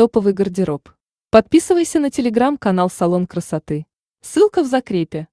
Топовый гардероб. Подписывайся на телеграм-канал «Салон красоты». Ссылка в закрепе.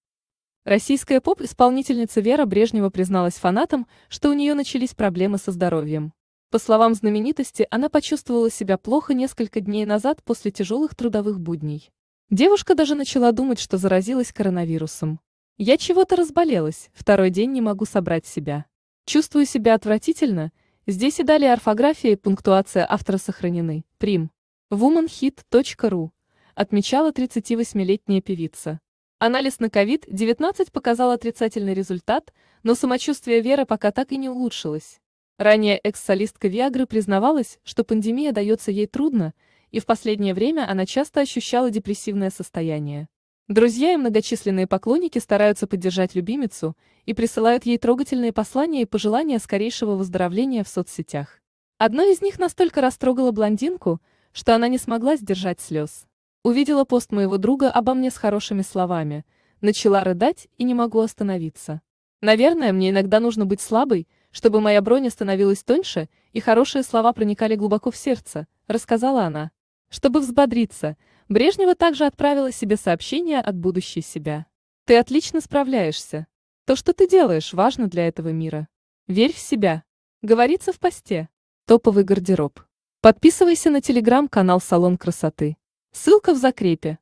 Российская поп-исполнительница Вера Брежнева призналась фанатам, что у нее начались проблемы со здоровьем. По словам знаменитости, она почувствовала себя плохо несколько дней назад после тяжелых трудовых будней. Девушка даже начала думать, что заразилась коронавирусом. «Я чего-то разболелась, второй день не могу собрать себя. Чувствую себя отвратительно, здесь и далее орфография и пунктуация автора сохранены, прим» womanhit.ru отмечала 38-летняя певица. Анализ на COVID-19 показал отрицательный результат, но самочувствие Веры пока так и не улучшилось. Ранее экс-солистка Виагры признавалась, что пандемия дается ей трудно, и в последнее время она часто ощущала депрессивное состояние. Друзья и многочисленные поклонники стараются поддержать любимицу и присылают ей трогательные послания и пожелания скорейшего выздоровления в соцсетях. Одно из них настолько растрогало блондинку – что она не смогла сдержать слез. Увидела пост моего друга обо мне с хорошими словами, начала рыдать и не могу остановиться. Наверное, мне иногда нужно быть слабой, чтобы моя броня становилась тоньше, и хорошие слова проникали глубоко в сердце, рассказала она. Чтобы взбодриться, Брежнева также отправила себе сообщение от будущей себя. Ты отлично справляешься. То, что ты делаешь, важно для этого мира. Верь в себя. Говорится в посте. Топовый гардероб. Подписывайся на телеграм-канал «Салон красоты». Ссылка в закрепе.